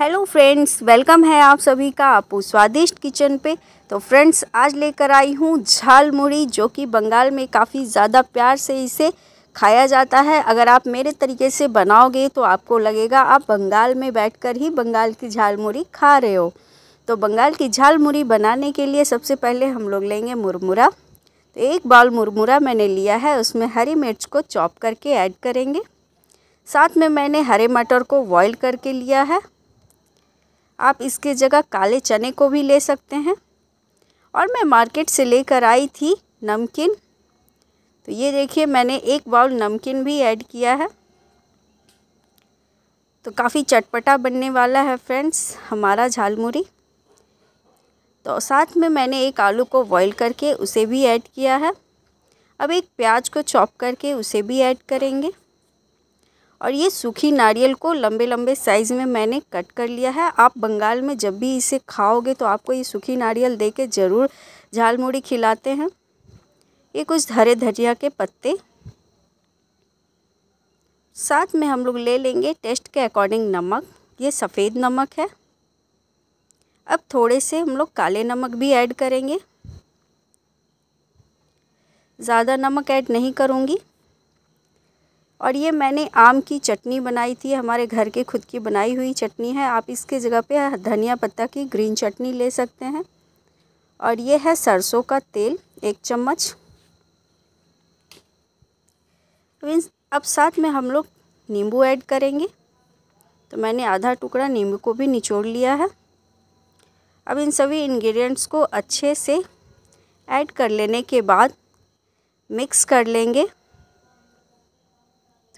hello friends welcome है आप सभी का आपू स्वादिष्ट किचन पे तो फ्रेंड्स आज लेकर आई हूँ झाल मुड़ी जो कि बंगाल में काफ़ी ज़्यादा प्यार से इसे खाया जाता है अगर आप मेरे तरीके से बनाओगे तो आपको लगेगा आप बंगाल में बैठकर ही बंगाल की झाल मुड़ी खा रहे हो तो बंगाल की झाल मुड़ी बनाने के लिए सबसे पहले हम लोग लेंगे मुरमुरा तो एक बाउल मुरमुरा मैंने लिया है उसमें हरी मिर्च को चॉप करके ऐड करेंगे साथ में मैंने हरे मटर को बॉयल करके लिया है आप इसके जगह काले चने को भी ले सकते हैं और मैं मार्केट से लेकर आई थी नमकीन तो ये देखिए मैंने एक बाउल नमकीन भी ऐड किया है तो काफ़ी चटपटा बनने वाला है फ्रेंड्स हमारा झालमुरी तो साथ में मैंने एक आलू को बॉईल करके उसे भी ऐड किया है अब एक प्याज को चॉप करके उसे भी ऐड करेंगे और ये सूखी नारियल को लंबे लंबे साइज़ में मैंने कट कर लिया है आप बंगाल में जब भी इसे खाओगे तो आपको ये सूखी नारियल दे के ज़रूर झाल मूढ़ी खिलाते हैं ये कुछ हरे धनिया के पत्ते साथ में हम लोग ले लेंगे टेस्ट के अकॉर्डिंग नमक ये सफ़ेद नमक है अब थोड़े से हम लोग काले नमक भी ऐड करेंगे ज़्यादा नमक ऐड नहीं करूँगी और ये मैंने आम की चटनी बनाई थी हमारे घर के खुद की बनाई हुई चटनी है आप इसके जगह पे धनिया पत्ता की ग्रीन चटनी ले सकते हैं और ये है सरसों का तेल एक चम्मच अब साथ में हम लोग नींबू ऐड करेंगे तो मैंने आधा टुकड़ा नींबू को भी निचोड़ लिया है अब इन सभी इंग्रेडिएंट्स को अच्छे से ऐड कर लेने के बाद मिक्स कर लेंगे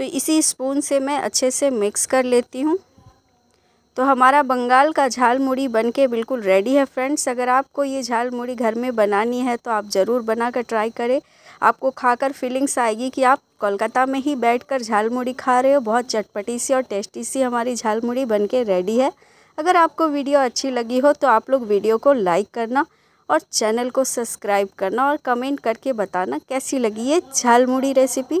तो इसी स्पून से मैं अच्छे से मिक्स कर लेती हूँ तो हमारा बंगाल का झाल मुड़ी बन के बिल्कुल रेडी है फ्रेंड्स अगर आपको ये झाल मुड़ी घर में बनानी है तो आप ज़रूर बना कर ट्राई करें आपको खाकर फीलिंग्स आएगी कि आप कोलकाता में ही बैठकर झाल मुड़ी खा रहे हो बहुत चटपटी सी और टेस्टी सी हमारी झाल मुड़ी बन के रेडी है अगर आपको वीडियो अच्छी लगी हो तो आप लोग वीडियो को लाइक करना और चैनल को सब्सक्राइब करना और कमेंट करके बताना कैसी लगी ये झाल मुड़ी रेसिपी